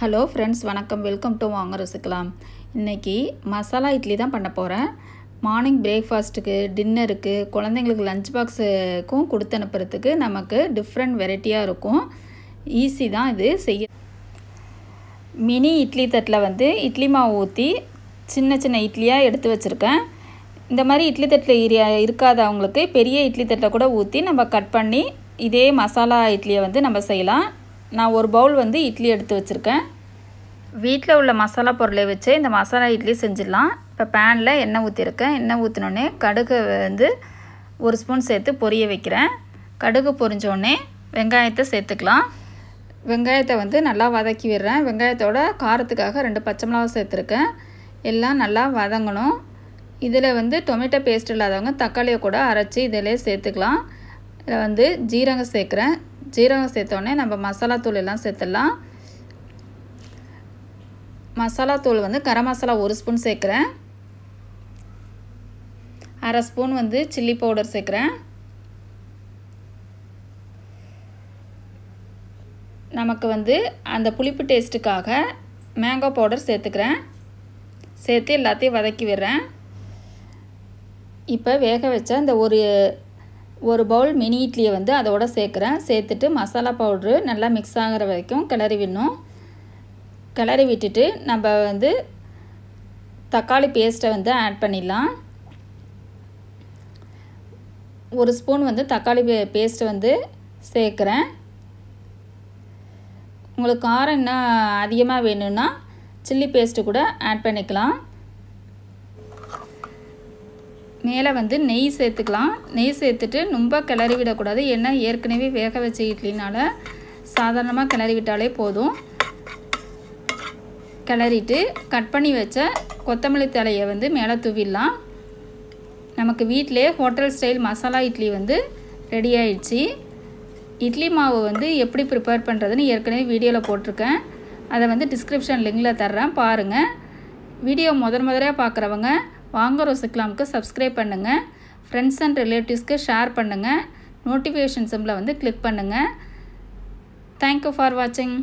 hello friends வணக்கம் welcome to வாங்க ருசிக்கலாம் இன்றைக்கி மசாலா இட்லி தான் பண்ண போகிறேன் மார்னிங் பிரேக்ஃபாஸ்ட்டுக்கு டின்னருக்கு குழந்தைங்களுக்கு லஞ்ச் பாக்ஸுக்கும் கொடுத்து அனுப்புறதுக்கு நமக்கு டிஃப்ரெண்ட் வெரைட்டியாக இருக்கும் ஈஸி தான் இது செய்ய மினி இட்லி தட்டில் வந்து இட்லி மாவு ஊற்றி சின்ன சின்ன இட்லியாக எடுத்து வச்சுருக்கேன் இந்த மாதிரி இட்லி தட்டில் ஏரியா இருக்காதவங்களுக்கு பெரிய இட்லி தட்டில் கூட ஊற்றி நம்ம கட் பண்ணி இதே மசாலா இட்லியை வந்து நம்ம செய்யலாம் நான் ஒரு பவுல் வந்து இட்லி எடுத்து வச்சுருக்கேன் வீட்டில் உள்ள மசாலா பொருளை வச்சு இந்த மசாலா இட்லி செஞ்சிடலாம் இப்போ பேனில் எண்ணெய் ஊற்றிருக்கேன் எண்ணெய் ஊற்றினோடனே கடுகு வந்து ஒரு ஸ்பூன் சேர்த்து பொரிய வைக்கிறேன் கடுகு பொரிஞ்சோடனே வெங்காயத்தை சேர்த்துக்கலாம் வெங்காயத்தை வந்து நல்லா வதக்கி விடுறேன் வெங்காயத்தோட காரத்துக்காக ரெண்டு பச்சை மிளகா சேர்த்துருக்கேன் எல்லாம் நல்லா வதங்கணும் இதில் வந்து டொமேட்டோ பேஸ்ட் இல்லாதவங்க தக்காளியை கூட அரைச்சி இதிலே சேர்த்துக்கலாம் இதில் வந்து ஜீரகம் சேர்க்குறேன் ஜீரகம் சேர்த்தோடனே நம்ம மசாலா தூள் எல்லாம் சேர்த்துடலாம் மசாலா தூள் வந்து கரம் மசாலா ஒரு ஸ்பூன் சேர்க்குறேன் அரை ஸ்பூன் வந்து சில்லி பவுடர் சேர்க்குறேன் நமக்கு வந்து அந்த புளிப்பு டேஸ்ட்டுக்காக மேங்கோ பவுடர் சேர்த்துக்கிறேன் சேர்த்து எல்லாத்தையும் வதக்கி விடுறேன் இப்போ வேக வச்ச இந்த ஒரு ஒரு பவுல் மினி இட்லியை வந்து அதோட சேர்க்குறேன் சேர்த்துட்டு மசாலா பவுட்ரு நல்லா மிக்ஸ் ஆகிற வரைக்கும் கிளறி விடணும் கிளறி விட்டுட்டு நம்ம வந்து தக்காளி பேஸ்ட்டை வந்து ஆட் பண்ணிடலாம் ஒரு ஸ்பூன் வந்து தக்காளி பேஸ்ட்டு வந்து சேர்க்குறேன் உங்களுக்கு காரம் என்ன அதிகமாக வேணும்னா சில்லி பேஸ்ட்டு கூட ஆட் பண்ணிக்கலாம் மேலே வந்து நெய் சேர்த்துக்கலாம் நெய் சேர்த்துட்டு ரொம்ப கிளறி விடக்கூடாது ஏன்னா ஏற்கனவே வேக வச்ச இட்லினால் சாதாரணமாக கிளறி விட்டாலே போதும் கிளறிட்டு கட் பண்ணி வச்ச கொத்தமல்லி தலையை வந்து மேலே தூவிடலாம் நமக்கு வீட்டிலே ஹோட்டல் ஸ்டைல் மசாலா இட்லி வந்து ரெடி ஆயிடுச்சு இட்லி மாவு வந்து எப்படி ப்ரிப்பேர் பண்ணுறதுன்னு ஏற்கனவே வீடியோவில் போட்டிருக்கேன் அதை வந்து டிஸ்கிரிப்ஷன் லிங்கில் தர்றேன் பாருங்கள் வீடியோ முதன் முதலாக பார்க்குறவங்க வாங்க ரோசிக்லாமுக்கு சப்ஸ்கிரைப் பண்ணுங்கள் ஃப்ரெண்ட்ஸ் அண்ட் ரிலேட்டிவ்ஸ்க்கு ஷேர் பண்ணுங்கள் நோட்டிஃபிகேஷன் சிம்பில் வந்து கிளிக் பண்ணுங்கள் தேங்க்யூ ஃபார் வாட்சிங்